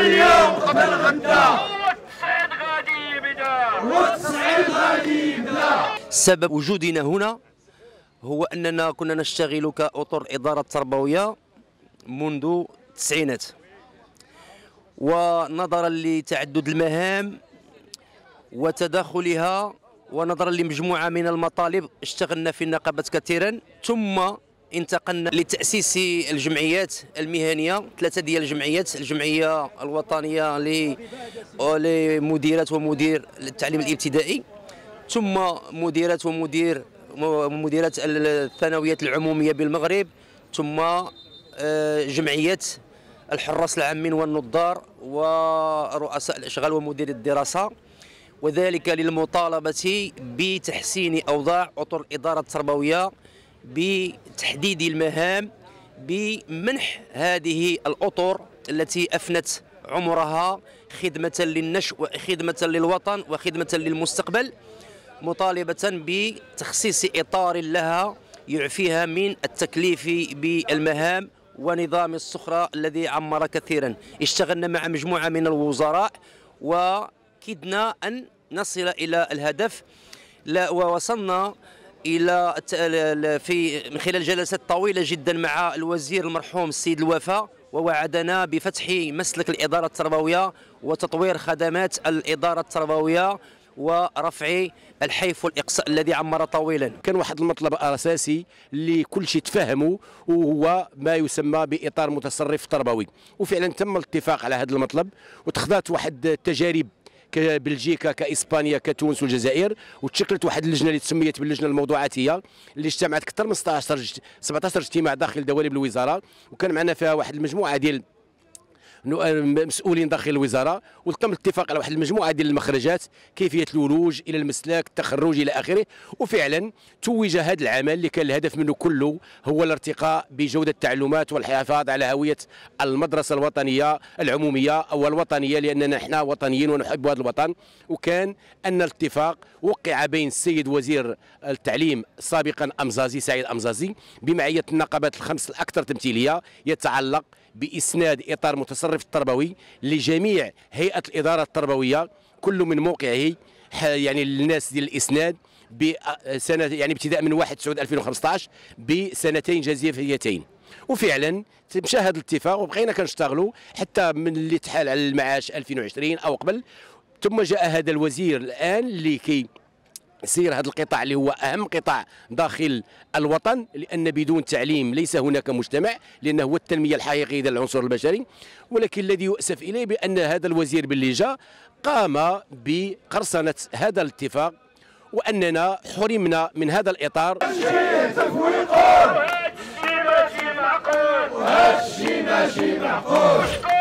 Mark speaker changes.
Speaker 1: اليوم قبل غدا غادي غادي
Speaker 2: سبب وجودنا هنا هو اننا كنا نشتغل كاطر اداره تربويه منذ التسعينات ونظرا لتعدد المهام وتداخلها ونظرا لمجموعه من المطالب اشتغلنا في النقابات كثيرا ثم انتقلنا لتاسيس الجمعيات المهنيه ثلاثه ديال الجمعيات الجمعيه الوطنيه لمديرات ومدير التعليم الابتدائي ثم مديرات ومدير مديرات الثانويات العموميه بالمغرب ثم آه، جمعيه الحراس العامين والنظار ورؤساء الاشغال ومدير الدراسه وذلك للمطالبه بتحسين اوضاع اطر الاداره التربويه بتحديد المهام بمنح هذه الاطر التي افنت عمرها خدمه للنشء وخدمه للوطن وخدمه للمستقبل مطالبه بتخصيص اطار لها يعفيها من التكليف بالمهام ونظام الصخرة الذي عمر كثيرا اشتغلنا مع مجموعة من الوزراء وكدنا أن نصل إلى الهدف لا ووصلنا الى في من خلال جلسات طويله جدا مع الوزير المرحوم السيد الوفا ووعدنا بفتح مسلك الاداره التربويه وتطوير خدمات الاداره
Speaker 1: التربويه ورفع الحيف والاقصاء الذي عمر طويلا كان واحد المطلب اساسي اللي كل شيء تفهمه وهو ما يسمى باطار متصرف تربوي وفعلا تم الاتفاق على هذا المطلب وتخذات واحد التجارب كبلجيكا كاسبانيا كتونس والجزائر وتشكلت واحد اللجنه اللي تسميت باللجنه الموضوعاتيه اللي اجتمعت اكثر من 16 17 اجتماع داخل دواليب الوزاره وكان معنا فيها واحد المجموعه ديال آه، مسؤولين داخل الوزاره وتم الاتفاق على واحد المجموعه ديال المخرجات كيفيه الولوج الى المسلك التخرج الى اخره وفعلا توج هذا العمل اللي كان الهدف منه كله هو الارتقاء بجوده التعلمات والحفاظ على هويه المدرسه الوطنيه العموميه او الوطنيه لاننا احنا وطنيين ونحب هذا الوطن وكان ان الاتفاق وقع بين السيد وزير التعليم سابقا امزازي سعيد امزازي بمعيه النقابات الخمس الاكثر تمثيليه يتعلق باسناد اطار متصرف المصرف التربوي لجميع هيئه الاداره التربويه كل من موقعه يعني الناس ديال الاسناد بسنه يعني ابتداء من 1 9 2015 بسنتين جزيفيتين وفعلا مشى هذا الاتفاق وبقينا كنشتغلوا حتى من اللي تحال على المعاش 2020 او قبل ثم جاء هذا الوزير الان اللي كي سير هذا القطاع اللي هو اهم قطاع داخل الوطن لان بدون تعليم ليس هناك مجتمع لانه هو التنميه الحقيقيه للعنصر البشري ولكن الذي يؤسف اليه بان هذا الوزير باللي جاء قام بقرصنه هذا الاتفاق واننا حرمنا من هذا الاطار ماشي
Speaker 2: معقول وهادشي ماشي معقول